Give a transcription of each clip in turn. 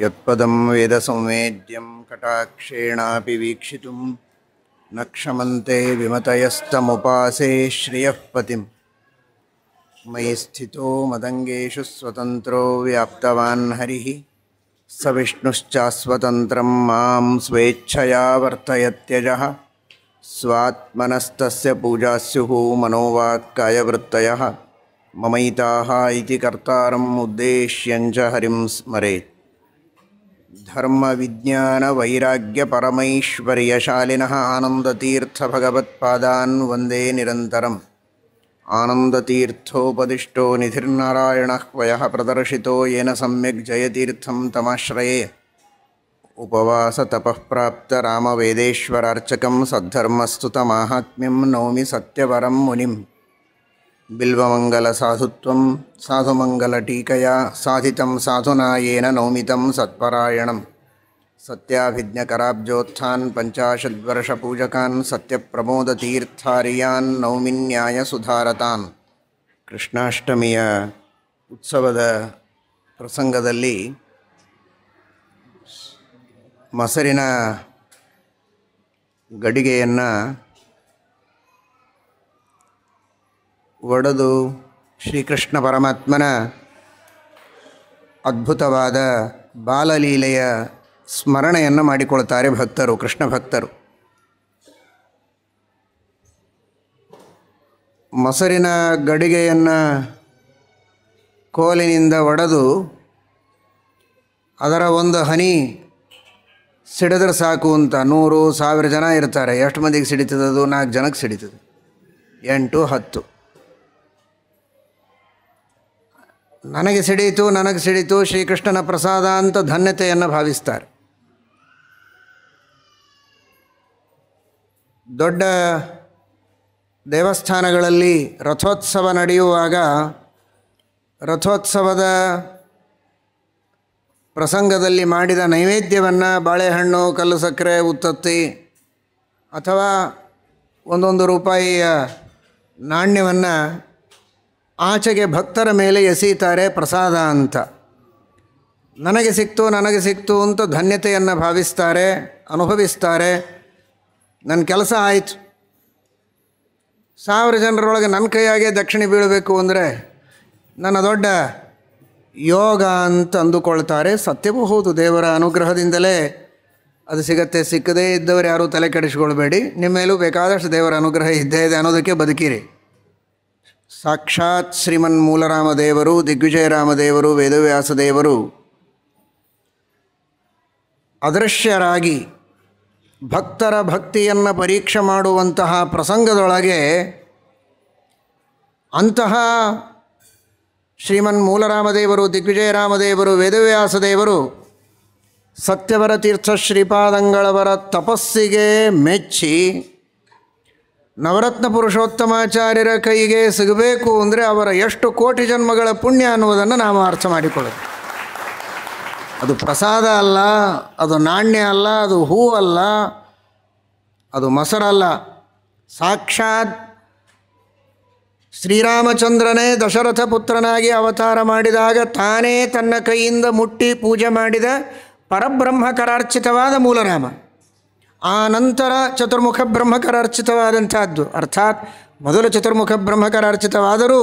यत्पदं वेदसंवेद्यं कटाक्षेणापि वीक्षितुं न क्षमन्ते विमतयस्तमुपासे श्रियः मयि स्थितो मदङ्गेषु स्वतंत्रो व्याप्तवान् हरिः स विष्णुश्चास्वतन्त्रं मां स्वेच्छया वर्तयत्यजः स्वात्मनस्तस्य पूजास्युः मनोवाक्कायवृत्तयः ममैताः इति कर्तारम् उद्देश्यञ्च हरिं स्मरेत् धर्मविज्ञानवैराग्यपरमैश्वर्यशालिनः आनन्दतीर्थभगवत्पादान् वन्दे निरन्तरम् आनन्दतीर्थोपदिष्टो निधिर्नारायणः वयः प्रदर्शितो येन सम्यक् जयतीर्थं तमाश्रये उपवासतपःप्राप्तरामवेदेश्वरार्चकं सद्धर्मस्तुतमाहात्म्यं नौमि सत्यवरं मुनिम् साधुत्व बिल्वमङ्गलसाधुत्वं साधुमङ्गलटीकया साधितं साधुनायेन नौमितं सत्परायणं सत्याभिज्ञकराब्जोत्थान् पञ्चाशद्वर्षपूजकान् नौमिन्याय ನೌಮಿನ್ಯಾಯಸುಧಾರತಾನ್ कृष्णाष्टमी उत्सव ಪ್ರಸಂಗದಲ್ಲಿ ಮೊಸರಿನ ಗಡಿಗೆಯನ್ನು ಒಡೆದು ಶ್ರೀಕೃಷ್ಣ ಪರಮಾತ್ಮನ ಅದ್ಭುತವಾದ ಬಾಲಲೀಲೆಯ ಸ್ಮರಣೆಯನ್ನು ಮಾಡಿಕೊಳ್ತಾರೆ ಭಕ್ತರು ಕೃಷ್ಣ ಭಕ್ತರು ಮೊಸರಿನ ಗಡಿಗೆಯನ್ನು ಕೋಲಿನಿಂದ ಒಡೆದು ಅದರ ಒಂದು ಹನಿ ಸಿಡಿದ್ರೆ ಸಾಕು ಅಂತ ನೂರು ಸಾವಿರ ಜನ ಇರ್ತಾರೆ ಎಷ್ಟು ಮಂದಿಗೆ ಸಿಡಿತದದು ನಾಲ್ಕು ಜನಕ್ಕೆ ಸಿಡಿತದೆ ಎಂಟು ಹತ್ತು ನನಗೆ ಸಿಡೀತು ನನಗೆ ಸಿಡೀತು ಶ್ರೀಕೃಷ್ಣನ ಪ್ರಸಾದ ಅಂತ ಧನ್ಯತೆಯನ್ನು ಭಾವಿಸ್ತಾರೆ ದೊಡ್ಡ ದೇವಸ್ಥಾನಗಳಲ್ಲಿ ರಥೋತ್ಸವ ನಡೆಯುವಾಗ ರಥೋತ್ಸವದ ಪ್ರಸಂಗದಲ್ಲಿ ಮಾಡಿದ ನೈವೇದ್ಯವನ್ನು ಬಾಳೆಹಣ್ಣು ಕಲ್ಲು ಸಕ್ಕರೆ ಉತ್ತತ್ತಿ ಅಥವಾ ಒಂದೊಂದು ರೂಪಾಯಿಯ ನಾಣ್ಯವನ್ನು ಆಚೆಗೆ ಭಕ್ತರ ಮೇಲೆ ಎಸೀತಾರೆ ಪ್ರಸಾದ ಅಂತ ನನಗೆ ಸಿಕ್ತು ನನಗೆ ಸಿಕ್ತು ಅಂತ ಧನ್ಯತೆಯನ್ನು ಭಾವಿಸ್ತಾರೆ ಅನುಭವಿಸ್ತಾರೆ ನನ್ನ ಕೆಲಸ ಆಯಿತು ಸಾವಿರ ಜನರೊಳಗೆ ನನ್ನ ಕೈಯಾಗೆ ದಕ್ಷಿಣೆ ಬೀಳಬೇಕು ಅಂದರೆ ನನ್ನ ದೊಡ್ಡ ಯೋಗ ಅಂತ ಅಂದುಕೊಳ್ತಾರೆ ಸತ್ಯವೂ ಹೌದು ದೇವರ ಅನುಗ್ರಹದಿಂದಲೇ ಅದು ಸಿಗತ್ತೆ ಸಿಕ್ಕದೇ ಇದ್ದವರು ಯಾರೂ ತಲೆ ನಿಮ್ಮ ಮೇಲೂ ಬೇಕಾದಷ್ಟು ದೇವರ ಅನುಗ್ರಹ ಇದ್ದೇ ಇದೆ ಅನ್ನೋದಕ್ಕೆ ಬದುಕಿರಿ ಸಾಕ್ಷಾತ್ ಶ್ರೀಮನ್ ಮೂಲರಾಮದೇವರು ದಿಗ್ವಿಜಯರಾಮದೇವರು ವೇದವ್ಯಾಸದೇವರು ಅದೃಶ್ಯರಾಗಿ ಭಕ್ತರ ಭಕ್ತಿಯನ್ನು ಪರೀಕ್ಷೆ ಮಾಡುವಂತಹ ಪ್ರಸಂಗದೊಳಗೆ ಅಂತಹ ಶ್ರೀಮನ್ ಮೂಲರಾಮದೇವರು ದಿಗ್ವಿಜಯರಾಮದೇವರು ವೇದವ್ಯಾಸದೇವರು ಸತ್ಯವರ ತೀರ್ಥ ಶ್ರೀಪಾದಂಗಳವರ ತಪಸ್ಸಿಗೆ ಮೆಚ್ಚಿ ನವರತ್ನ ಪುರುಷೋತ್ತಮಾಚಾರ್ಯರ ಕೈಗೆ ಸಿಗಬೇಕು ಅಂದರೆ ಅವರ ಎಷ್ಟು ಕೋಟಿ ಜನ್ಮಗಳ ಪುಣ್ಯ ಅನ್ನುವುದನ್ನು ನಾವು ಅರ್ಥ ಮಾಡಿಕೊಳ್ಳೋದು ಅದು ಪ್ರಸಾದ ಅಲ್ಲ ಅದು ನಾಣ್ಯ ಅಲ್ಲ ಅದು ಹೂ ಅಲ್ಲ ಅದು ಮೊಸರಲ್ಲ ಸಾಕ್ಷಾತ್ ಶ್ರೀರಾಮಚಂದ್ರನೇ ದಶರಥ ಪುತ್ರನಾಗಿ ಅವತಾರ ಮಾಡಿದಾಗ ತಾನೇ ತನ್ನ ಕೈಯಿಂದ ಮುಟ್ಟಿ ಪೂಜೆ ಮಾಡಿದ ಪರಬ್ರಹ್ಮಕರಾರ್ಚಿತವಾದ ಮೂಲರಾಮ ಆ ನಂತರ ಚತುರ್ಮುಖ ಬ್ರಹ್ಮಕರ ಅರ್ಚಿತವಾದಂಥದ್ದು ಅರ್ಥಾತ್ ಮೊದಲು ಚತುರ್ಮುಖ ಬ್ರಹ್ಮಕರ ಅರ್ಚಿತವಾದರೂ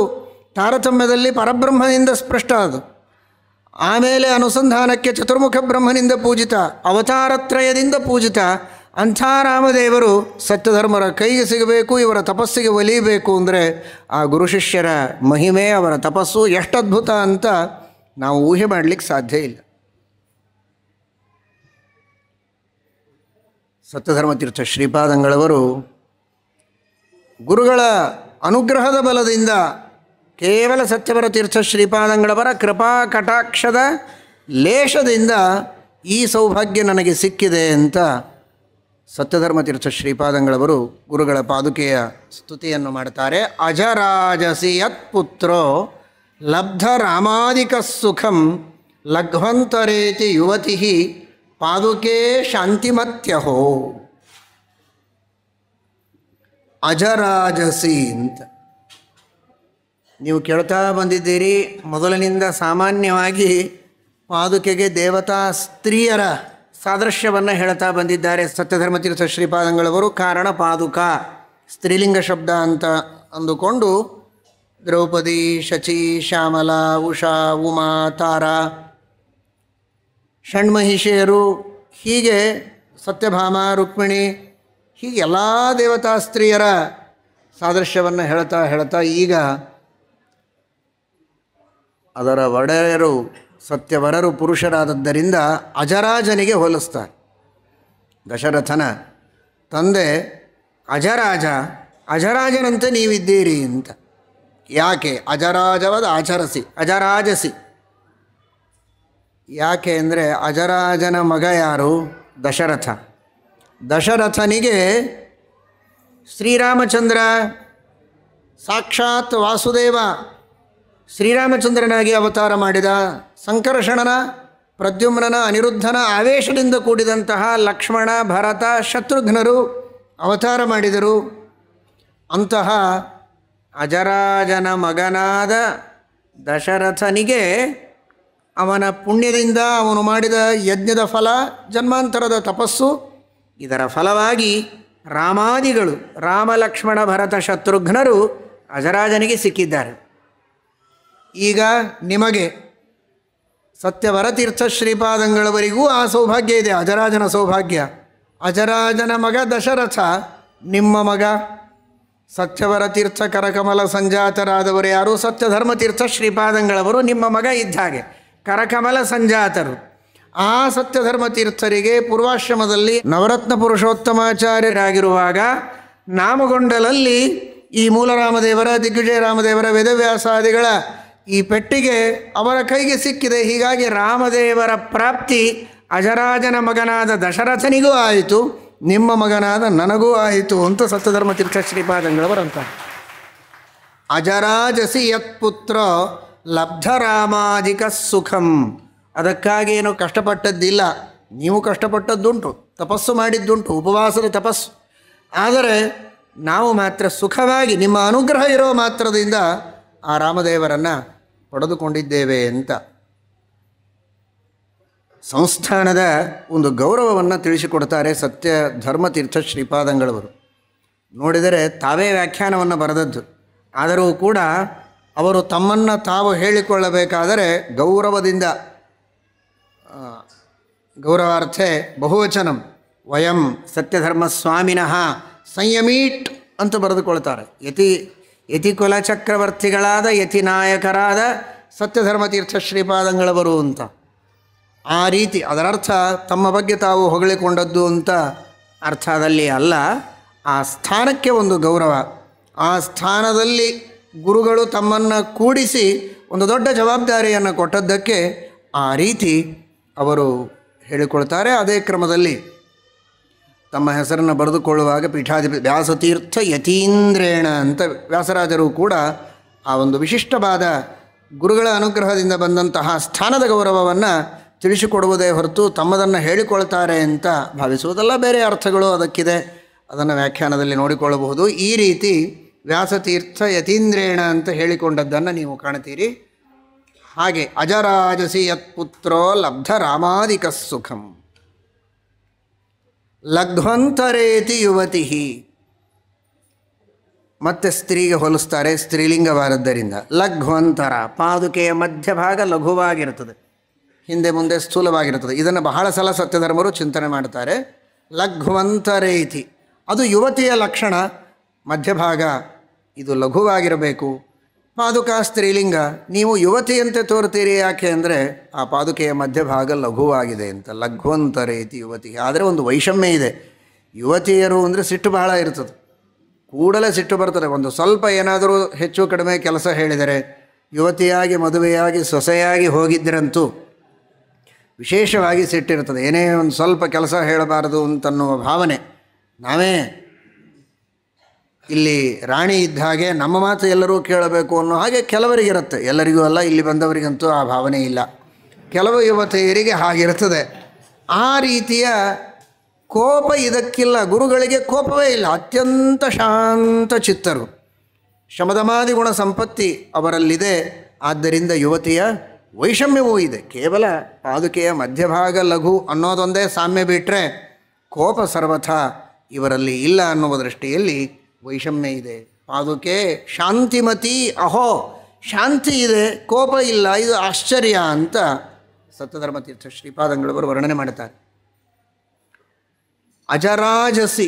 ತಾರತಮ್ಯದಲ್ಲಿ ಪರಬ್ರಹ್ಮನಿಂದ ಸ್ಪಷ್ಟ ಅದು ಆಮೇಲೆ ಅನುಸಂಧಾನಕ್ಕೆ ಚತುರ್ಮುಖ ಬ್ರಹ್ಮನಿಂದ ಪೂಜಿತ ಅವತಾರತ್ರಯದಿಂದ ಪೂಜಿತ ಅಂಥ ರಾಮದೇವರು ಸತ್ಯಧರ್ಮರ ಕೈಗೆ ಸಿಗಬೇಕು ಇವರ ತಪಸ್ಸಿಗೆ ಒಲಿಯಬೇಕು ಅಂದರೆ ಆ ಗುರು ಶಿಷ್ಯರ ಮಹಿಮೆ ಅವರ ತಪಸ್ಸು ಎಷ್ಟು ಅದ್ಭುತ ಅಂತ ನಾವು ಊಹೆ ಮಾಡಲಿಕ್ಕೆ ಸಾಧ್ಯ ಇಲ್ಲ ಸತ್ಯಧರ್ಮತೀರ್ಥ ಶ್ರೀಪಾದಂಗಳವರು ಗುರುಗಳ ಅನುಗ್ರಹದ ಬಲದಿಂದ ಕೇವಲ ಸತ್ಯವರ ತೀರ್ಥ ಶ್ರೀಪಾದಂಗಳವರ ಕೃಪಾ ಕಟಾಕ್ಷದ ಲೇಷದಿಂದ ಈ ಸೌಭಾಗ್ಯ ನನಗೆ ಸಿಕ್ಕಿದೆ ಅಂತ ಸತ್ಯಧರ್ಮತೀರ್ಥ ಶ್ರೀಪಾದಂಗಳವರು ಗುರುಗಳ ಪಾದುಕೆಯ ಸ್ತುತಿಯನ್ನು ಮಾಡ್ತಾರೆ ಅಜರಾಜಸಿ ಪುತ್ರೋ ಲಬ್ಧ ರಾಮಾಧಿಕ ಸುಖಂ ಲಘ್ವಂತರೇತಿ ಯುವತಿ ಪಾದುಕೆ ಶಾಂತಿಮತ್ಯಹೋ ಅಜರಾಜಸಿ ಅಂತ ನೀವು ಕೇಳ್ತಾ ಬಂದಿದ್ದೀರಿ ಮೊದಲಿನಿಂದ ಸಾಮಾನ್ಯವಾಗಿ ಪಾದುಕೆಗೆ ದೇವತಾ ಸ್ತ್ರೀಯರ ಸಾದೃಶ್ಯವನ್ನು ಹೇಳ್ತಾ ಬಂದಿದ್ದಾರೆ ಸತ್ಯಧರ್ಮತೀರ್ಥ ಶ್ರೀಪಾದಂಗಳವರು ಕಾರಣ ಪಾದುಕ ಸ್ತ್ರೀಲಿಂಗ ಶಬ್ದ ಅಂತ ಅಂದುಕೊಂಡು ದ್ರೌಪದಿ ಶಚಿ ಶ್ಯಾಮಲಾ ಉಷಾ ಉಮಾ ತಾರಾ ಷಣ್ಮಹಿಷಿಯರು ಹೀಗೆ ಸತ್ಯಭಾಮ ರುಕ್ಮಿಣಿ ಹೀಗೆ ಎಲ್ಲ ದೇವತಾ ಸ್ತ್ರೀಯರ ಸಾದೃಶ್ಯವನ್ನು ಹೇಳ್ತಾ ಹೇಳ್ತಾ ಈಗ ಅದರ ಒಡೆಯರು ಸತ್ಯವರರು ಪುರುಷರಾದದ್ದರಿಂದ ಅಜರಾಜನಿಗೆ ಹೋಲಿಸ್ತಾರೆ ದಶರಥನ ತಂದೆ ಅಜರಾಜ ಅಜರಾಜನಂತೆ ನೀವಿದ್ದೀರಿ ಅಂತ ಯಾಕೆ ಅಜರಾಜವದ ಆಚರಸಿ ಅಜರಾಜಸಿ ಯಾಕೆ ಅಂದರೆ ಅಜರಾಜನ ಮಗ ಯಾರು ದಶರಥ ದಶರಥನಿಗೆ ಶ್ರೀರಾಮಚಂದ್ರ ಸಾಕ್ಷಾತ್ ವಾಸುದೇವ ಶ್ರೀರಾಮಚಂದ್ರನಾಗಿ ಅವತಾರ ಮಾಡಿದ ಸಂಕರ್ಷಣನ ಪ್ರದ್ಯುಮ್ನನ ಅನಿರುದ್ಧನ ಆವೇಶದಿಂದ ಕೂಡಿದಂತಹ ಲಕ್ಷ್ಮಣ ಭರತ ಶತ್ರುಘ್ನರು ಅವತಾರ ಮಾಡಿದರು ಅಂತಹ ಅಜರಾಜನ ಮಗನಾದ ದಶರಥನಿಗೆ ಅವನ ಪುಣ್ಯದಿಂದ ಅವನು ಮಾಡಿದ ಯಜ್ಞದ ಫಲ ಜನ್ಮಾಂತರದ ತಪಸ್ಸು ಇದರ ಫಲವಾಗಿ ರಾಮಾದಿಗಳು ರಾಮಲಕ್ಷ್ಮಣ ಭರತ ಶತ್ರುಘ್ನರು ಅಜರಾಜನಿಗೆ ಸಿಕ್ಕಿದ್ದಾರೆ ಈಗ ನಿಮಗೆ ಸತ್ಯವರತೀರ್ಥ ಶ್ರೀಪಾದಂಗಳವರಿಗೂ ಆ ಸೌಭಾಗ್ಯ ಇದೆ ಅಜರಾಜನ ಸೌಭಾಗ್ಯ ಅಜರಾಜನ ಮಗ ದಶರಥ ನಿಮ್ಮ ಮಗ ಸತ್ಯವರ ಕರಕಮಲ ಸಂಜಾತರಾದವರು ಯಾರು ಸತ್ಯಧರ್ಮತೀರ್ಥ ಶ್ರೀಪಾದಂಗಳವರು ನಿಮ್ಮ ಮಗ ಇದ್ದ ಹಾಗೆ ಕರಕಮಲ ಸಂಜಾತರು ಆ ಸತ್ಯಧರ್ಮ ತೀರ್ಥರಿಗೆ ಪೂರ್ವಾಶ್ರಮದಲ್ಲಿ ನವರತ್ನ ಪುರುಷೋತ್ತಮಾಚಾರ್ಯರಾಗಿರುವಾಗ ನಾಮಗೊಂಡಲಲ್ಲಿ ಈ ಮೂಲರಾಮದೇವರ ದಿಗ್ವಿಜಯ ರಾಮದೇವರ ವೇದವ್ಯಾಸಾದಿಗಳ ಈ ಪೆಟ್ಟಿಗೆ ಅವರ ಕೈಗೆ ಸಿಕ್ಕಿದೆ ಹೀಗಾಗಿ ರಾಮದೇವರ ಪ್ರಾಪ್ತಿ ಅಜರಾಜನ ಮಗನಾದ ದಶರಥನಿಗೂ ಆಯಿತು ನಿಮ್ಮ ಮಗನಾದ ನನಗೂ ಆಯಿತು ಅಂತ ಸತ್ಯಧರ್ಮ ತೀರ್ಥ ಶ್ರೀಪಾದಂಗಳವರಂತ ಅಜರಾಜಸಿ ಯತ್ಪುತ್ರ ಲಬ್ಧರಾಮಾಧಿಕ ಸುಖಂ ಅದಕ್ಕಾಗಿ ಅದಕ್ಕಾಗೇನು ಕಷ್ಟಪಟ್ಟದ್ದಿಲ್ಲ ನೀವು ಕಷ್ಟಪಟ್ಟದ್ದುಂಟು ತಪಸ್ಸು ಮಾಡಿದ್ದುಂಟು ಉಪವಾಸದ ತಪಸ್ಸು ಆದರೆ ನಾವು ಮಾತ್ರ ಸುಖವಾಗಿ ನಿಮ್ಮ ಅನುಗ್ರಹ ಇರೋ ಮಾತ್ರದಿಂದ ಆ ರಾಮದೇವರನ್ನು ಪಡೆದುಕೊಂಡಿದ್ದೇವೆ ಅಂತ ಸಂಸ್ಥಾನದ ಒಂದು ಗೌರವವನ್ನು ತಿಳಿಸಿಕೊಡ್ತಾರೆ ಸತ್ಯ ಧರ್ಮತೀರ್ಥ ಶ್ರೀಪಾದಂಗಳವರು ನೋಡಿದರೆ ತಾವೇ ವ್ಯಾಖ್ಯಾನವನ್ನು ಬರೆದದ್ದು ಆದರೂ ಕೂಡ ಅವರು ತಮ್ಮನ್ನು ತಾವು ಹೇಳಿಕೊಳ್ಳಬೇಕಾದರೆ ಗೌರವದಿಂದ ಗೌರವಾರ್ಥೆ ಬಹುವಚನಂ ವಯಂ ಸತ್ಯಧರ್ಮ ಸ್ವಾಮಿನಃ ಸಂಯಮೀಟ್ ಅಂತ ಬರೆದುಕೊಳ್ತಾರೆ ಯತಿ ಯತಿ ಕುಲಚಕ್ರವರ್ತಿಗಳಾದ ಯತಿ ನಾಯಕರಾದ ಸತ್ಯಧರ್ಮತೀರ್ಥ ಶ್ರೀಪಾದಂಗಳವರು ಅಂತ ಆ ರೀತಿ ಅದರರ್ಥ ತಮ್ಮ ಬಗ್ಗೆ ತಾವು ಹೊಗಳಿಕೊಂಡದ್ದು ಅಂತ ಅರ್ಥದಲ್ಲಿ ಅಲ್ಲ ಆ ಸ್ಥಾನಕ್ಕೆ ಒಂದು ಗೌರವ ಆ ಸ್ಥಾನದಲ್ಲಿ ಗುರುಗಳು ತಮ್ಮನ್ನು ಕೂಡಿಸಿ ಒಂದು ದೊಡ್ಡ ಜವಾಬ್ದಾರಿಯನ್ನು ಕೊಟ್ಟದ್ದಕ್ಕೆ ಆ ರೀತಿ ಅವರು ಹೇಳಿಕೊಳ್ತಾರೆ ಅದೇ ಕ್ರಮದಲ್ಲಿ ತಮ್ಮ ಹೆಸರನ್ನು ಬರೆದುಕೊಳ್ಳುವಾಗ ಪೀಠಾಧಿಪತಿ ವ್ಯಾಸತೀರ್ಥ ಯತೀಂದ್ರೇಣ ಅಂತ ವ್ಯಾಸರಾಜರು ಕೂಡ ಆ ಒಂದು ವಿಶಿಷ್ಟವಾದ ಗುರುಗಳ ಅನುಗ್ರಹದಿಂದ ಬಂದಂತಹ ಸ್ಥಾನದ ಗೌರವವನ್ನು ತಿಳಿಸಿಕೊಡುವುದೇ ಹೊರತು ತಮ್ಮದನ್ನು ಹೇಳಿಕೊಳ್ತಾರೆ ಅಂತ ಭಾವಿಸುವುದಲ್ಲ ಬೇರೆ ಅರ್ಥಗಳು ಅದಕ್ಕಿದೆ ಅದನ್ನು ವ್ಯಾಖ್ಯಾನದಲ್ಲಿ ನೋಡಿಕೊಳ್ಳಬಹುದು ಈ ರೀತಿ ವ್ಯಾಸತೀರ್ಥ ಯತೀಂದ್ರೇಣ ಅಂತ ಹೇಳಿಕೊಂಡದ್ದನ್ನು ನೀವು ಕಾಣ್ತೀರಿ ಹಾಗೆ ಅಜರಾಜಸಿ ಯತ್ಪುತ್ರೋ ಲಬ್ಧ ರಾಮಾಧಿಕ ಸುಖಂ ಲಘ್ವಂತರೇತಿ ಯುವತಿ ಮತ್ತೆ ಸ್ತ್ರೀಗೆ ಹೋಲಿಸ್ತಾರೆ ಸ್ತ್ರೀಲಿಂಗವಾದದ್ದರಿಂದ ಲಘ್ವಂತರ ಪಾದುಕೆಯ ಮಧ್ಯಭಾಗ ಲಘುವಾಗಿರುತ್ತದೆ ಹಿಂದೆ ಮುಂದೆ ಸ್ಥೂಲವಾಗಿರುತ್ತದೆ ಇದನ್ನು ಬಹಳ ಸಲ ಸತ್ಯಧರ್ಮರು ಚಿಂತನೆ ಮಾಡ್ತಾರೆ ಲಘ್ವಂತರೇತಿ ಅದು ಯುವತಿಯ ಲಕ್ಷಣ ಮಧ್ಯಭಾಗ ಇದು ಲಘುವಾಗಿರಬೇಕು ಪಾದುಕ ಸ್ತ್ರೀಲಿಂಗ ನೀವು ಯುವತಿಯಂತೆ ತೋರ್ತೀರಿ ಯಾಕೆ ಅಂದರೆ ಆ ಪಾದುಕೆಯ ಮಧ್ಯಭಾಗ ಲಘುವಾಗಿದೆ ಅಂತ ಲಘ್ವಂತ ರೀತಿ ಯುವತಿಗೆ ಆದರೆ ಒಂದು ವೈಷಮ್ಯ ಇದೆ ಯುವತಿಯರು ಅಂದರೆ ಸಿಟ್ಟು ಬಹಳ ಇರ್ತದೆ ಕೂಡಲೇ ಸಿಟ್ಟು ಬರ್ತದೆ ಒಂದು ಸ್ವಲ್ಪ ಏನಾದರೂ ಹೆಚ್ಚು ಕಡಿಮೆ ಕೆಲಸ ಹೇಳಿದರೆ ಯುವತಿಯಾಗಿ ಮದುವೆಯಾಗಿ ಸೊಸೆಯಾಗಿ ಹೋಗಿದ್ದರಂತೂ ವಿಶೇಷವಾಗಿ ಸಿಟ್ಟಿರ್ತದೆ ಏನೇ ಒಂದು ಸ್ವಲ್ಪ ಕೆಲಸ ಹೇಳಬಾರದು ಅಂತನ್ನುವ ಭಾವನೆ ನಾವೇ ಇಲ್ಲಿ ರಾಣಿ ಇದ್ದ ಹಾಗೆ ನಮ್ಮ ಮಾತು ಎಲ್ಲರೂ ಕೇಳಬೇಕು ಅನ್ನೋ ಹಾಗೆ ಕೆಲವರಿಗಿರುತ್ತೆ ಎಲ್ಲರಿಗೂ ಅಲ್ಲ ಇಲ್ಲಿ ಬಂದವರಿಗಂತೂ ಆ ಭಾವನೆ ಇಲ್ಲ ಕೆಲವು ಯುವತಿಯರಿಗೆ ಹಾಗಿರುತ್ತದೆ ಆ ರೀತಿಯ ಕೋಪ ಇದಕ್ಕಿಲ್ಲ ಗುರುಗಳಿಗೆ ಕೋಪವೇ ಇಲ್ಲ ಅತ್ಯಂತ ಶಾಂತ ಚಿತ್ತರು ಶಮದಮಾದಿ ಗುಣ ಸಂಪತ್ತಿ ಅವರಲ್ಲಿದೆ ಆದ್ದರಿಂದ ಯುವತಿಯ ವೈಷಮ್ಯವೂ ಇದೆ ಕೇವಲ ಪಾದುಕೆಯ ಮಧ್ಯಭಾಗ ಲಘು ಅನ್ನೋದೊಂದೇ ಸಾಮ್ಯ ಬಿಟ್ಟರೆ ಕೋಪ ಸರ್ವಥ ಇವರಲ್ಲಿ ಇಲ್ಲ ಅನ್ನುವ ದೃಷ್ಟಿಯಲ್ಲಿ ವೈಷಮ್ಯ ಇದೆ ಪಾದುಕೆ ಶಾಂತಿಮತಿ ಅಹೋ ಶಾಂತಿ ಇದೆ ಕೋಪ ಇಲ್ಲ ಇದು ಆಶ್ಚರ್ಯ ಅಂತ ಸತ್ಯಧರ್ಮತೀರ್ಥ ಶ್ರೀಪಾದಂಗಳವರು ವರ್ಣನೆ ಮಾಡ್ತಾರೆ ಅಜರಾಜಸಿ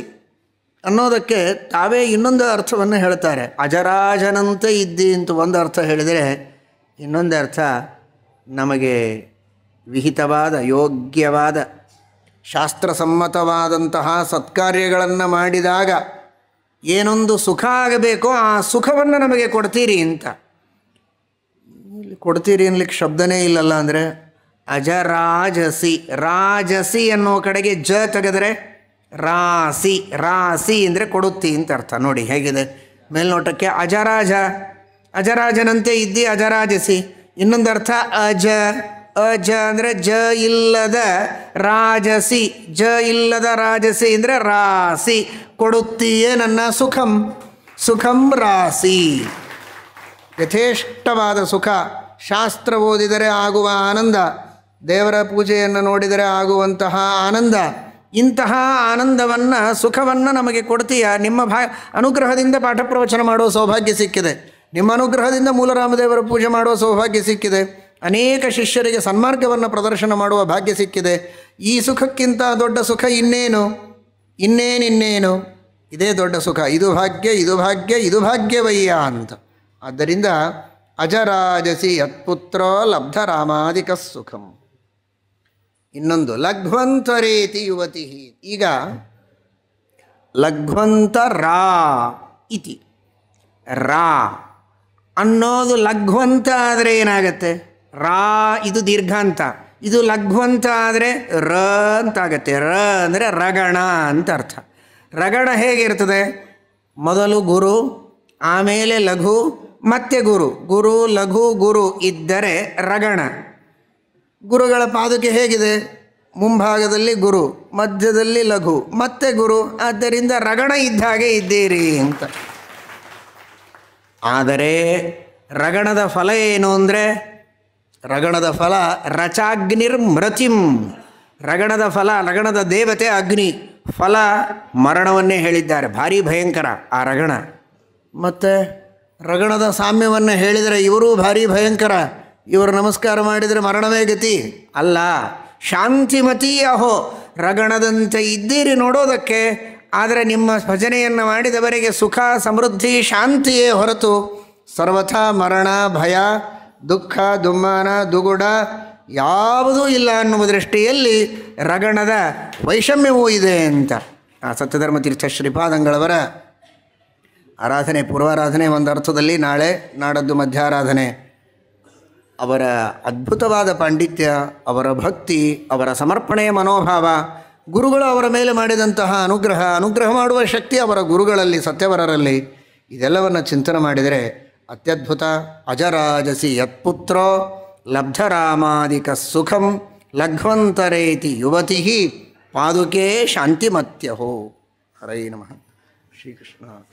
ಅನ್ನೋದಕ್ಕೆ ತಾವೇ ಇನ್ನೊಂದು ಅರ್ಥವನ್ನು ಹೇಳ್ತಾರೆ ಅಜರಾಜನಂತೆ ಇದ್ದಿ ಅಂತ ಒಂದು ಅರ್ಥ ಹೇಳಿದರೆ ಇನ್ನೊಂದು ಅರ್ಥ ನಮಗೆ ವಿಹಿತವಾದ ಯೋಗ್ಯವಾದ ಶಾಸ್ತ್ರಸಮ್ಮತವಾದಂತಹ ಸತ್ಕಾರ್ಯಗಳನ್ನು ಮಾಡಿದಾಗ ಏನೊಂದು ಸುಖ ಆಗಬೇಕೋ ಆ ಸುಖವನ್ನು ನಮಗೆ ಕೊಡ್ತೀರಿ ಅಂತ ಕೊಡ್ತೀರಿ ಅನ್ಲಿಕ್ಕೆ ಶಬ್ದನೇ ಇಲ್ಲಲ್ಲ ಅಂದರೆ ಅಜರಾಜಸಿ ರಾಜಸಿ ಅನ್ನೋ ಕಡೆಗೆ ಜ ತೆಗೆದರೆ ರಾಸಿ ರಾಸಿ ಅಂದರೆ ಕೊಡುತ್ತಿ ಅಂತ ಅರ್ಥ ನೋಡಿ ಹೇಗಿದೆ ಮೇಲ್ನೋಟಕ್ಕೆ ಅಜರಾಜ ಅಜರಾಜನಂತೆ ಇದ್ದಿ ಅಜರಾಜಸಿ ಇನ್ನೊಂದು ಅರ್ಥ ಅಜ ಅಜ ಅಂದರೆ ಜ ಇಲ್ಲದ ರಾಜಸಿ ಜ ಇಲ್ಲದ ರಾಜಸಿ ಅಂದರೆ ರಾಸಿ ಕೊಡುತ್ತೀಯೇ ನನ್ನ ಸುಖಂ ಸುಖಂ ರಾಸಿ ಯಥೇಷ್ಟವಾದ ಸುಖ ಶಾಸ್ತ್ರ ಓದಿದರೆ ಆಗುವ ಆನಂದ ದೇವರ ಪೂಜೆಯನ್ನು ನೋಡಿದರೆ ಆಗುವಂತಹ ಆನಂದ ಇಂತಹ ಆನಂದವನ್ನು ಸುಖವನ್ನು ನಮಗೆ ಕೊಡ್ತೀಯ ನಿಮ್ಮ ಭಾ ಅನುಗ್ರಹದಿಂದ ಪಾಠ ಪ್ರವಚನ ಮಾಡುವ ಸೌಭಾಗ್ಯ ಸಿಕ್ಕಿದೆ ನಿಮ್ಮ ಅನುಗ್ರಹದಿಂದ ಮೂಲರಾಮದೇವರ ಪೂಜೆ ಮಾಡುವ ಸೌಭಾಗ್ಯ ಸಿಕ್ಕಿದೆ ಅನೇಕ ಶಿಷ್ಯರಿಗೆ ಸನ್ಮಾರ್ಗವನ್ನು ಪ್ರದರ್ಶನ ಮಾಡುವ ಭಾಗ್ಯ ಸಿಕ್ಕಿದೆ ಈ ಸುಖಕ್ಕಿಂತ ದೊಡ್ಡ ಸುಖ ಇನ್ನೇನು ಇನ್ನೇನಿನ್ನೇನು ಇದೇ ದೊಡ್ಡ ಸುಖ ಇದು ಭಾಗ್ಯ ಇದು ಭಾಗ್ಯ ಇದು ಭಾಗ್ಯವಯ್ಯ ಅಂತ ಆದ್ದರಿಂದ ಅಜರಾಜಸಿ ಯತ್ಪುತ್ರೋ ಲಬ್ಧ ರಾಮಾಧಿಕ ಸುಖಂ ಇನ್ನೊಂದು ಲಘ್ವಂತರೇತಿ ಯುವತಿ ಈಗ ಲಘ್ವಂತ ರಾ ಇತಿ ರಾ ಅನ್ನೋದು ಲಘ್ವಂತ ಆದರೆ ಏನಾಗತ್ತೆ ರಾ ಇದು ದೀರ್ಘಾಂತ ಇದು ಲಘ್ವಂತ ಆದರೆ ರ ಅಂತಾಗತ್ತೆ ರ ಅಂದರೆ ರಗಣ ಅಂತ ಅರ್ಥ ರಗಣ ಹೇಗಿರ್ತದೆ ಮೊದಲು ಗುರು ಆಮೇಲೆ ಲಘು ಮತ್ತೆ ಗುರು ಗುರು ಲಘು ಗುರು ಇದ್ದರೆ ರಗಣ ಗುರುಗಳ ಪಾದುಕೆ ಹೇಗಿದೆ ಮುಂಭಾಗದಲ್ಲಿ ಗುರು ಮಧ್ಯದಲ್ಲಿ ಲಘು ಮತ್ತೆ ಗುರು ಆದ್ದರಿಂದ ರಗಣ ಇದ್ದ ಹಾಗೆ ಇದ್ದೀರಿ ಅಂತ ಆದರೆ ರಗಣದ ಫಲ ಏನು ಅಂದರೆ ರಗಣದ ಫಲ ರಚಾಗ್ನಿರ್ಮೃತಿಂ ರಗಣದ ಫಲ ರಗಣದ ದೇವತೆ ಅಗ್ನಿ ಫಲ ಮರಣವನ್ನೇ ಹೇಳಿದ್ದಾರೆ ಭಾರಿ ಭಯಂಕರ ಆ ರಗಣ ಮತ್ತು ರಗಣದ ಸಾಮ್ಯವನ್ನು ಹೇಳಿದರೆ ಇವರೂ ಭಾರಿ ಭಯಂಕರ ಇವರು ನಮಸ್ಕಾರ ಮಾಡಿದರೆ ಮರಣವೇ ಗತಿ ಅಲ್ಲ ಶಾಂತಿಮತಿ ಅಹೋ ರಗಣದಂತೆ ಇದ್ದೀರಿ ನೋಡೋದಕ್ಕೆ ಆದರೆ ನಿಮ್ಮ ಭಜನೆಯನ್ನು ಮಾಡಿದವರಿಗೆ ಸುಖ ಸಮೃದ್ಧಿ ಶಾಂತಿಯೇ ಹೊರತು ಸರ್ವಥಾ ಮರಣ ಭಯ ದುಃಖ ದುಮ್ಮಾನ ದುಗುಡ ಯಾವುದೂ ಇಲ್ಲ ಅನ್ನುವ ದೃಷ್ಟಿಯಲ್ಲಿ ರಗಣದ ವೈಷಮ್ಯವೂ ಇದೆ ಅಂತ ಆ ಸತ್ಯಧರ್ಮ ತೀರ್ಥ ಶ್ರೀಪಾದಂಗಳವರ ಆರಾಧನೆ ಪೂರ್ವಾರಾಧನೆ ಒಂದು ಅರ್ಥದಲ್ಲಿ ನಾಳೆ ನಾಡದ್ದು ಮಧ್ಯಾರಾಧನೆ ಅವರ ಅದ್ಭುತವಾದ ಪಾಂಡಿತ್ಯ ಅವರ ಭಕ್ತಿ ಅವರ ಸಮರ್ಪಣೆಯ ಮನೋಭಾವ ಗುರುಗಳು ಅವರ ಮೇಲೆ ಮಾಡಿದಂತಹ ಅನುಗ್ರಹ ಅನುಗ್ರಹ ಮಾಡುವ ಶಕ್ತಿ ಅವರ ಗುರುಗಳಲ್ಲಿ ಸತ್ಯವರರಲ್ಲಿ ಇದೆಲ್ಲವನ್ನು ಚಿಂತನೆ ಮಾಡಿದರೆ अत्यद्भुत युत्र यत्पुत्रो सुखम लघ्वंतरे युवति पादुके शान्तिमत्यहो हरे नम श्रीकृष्ण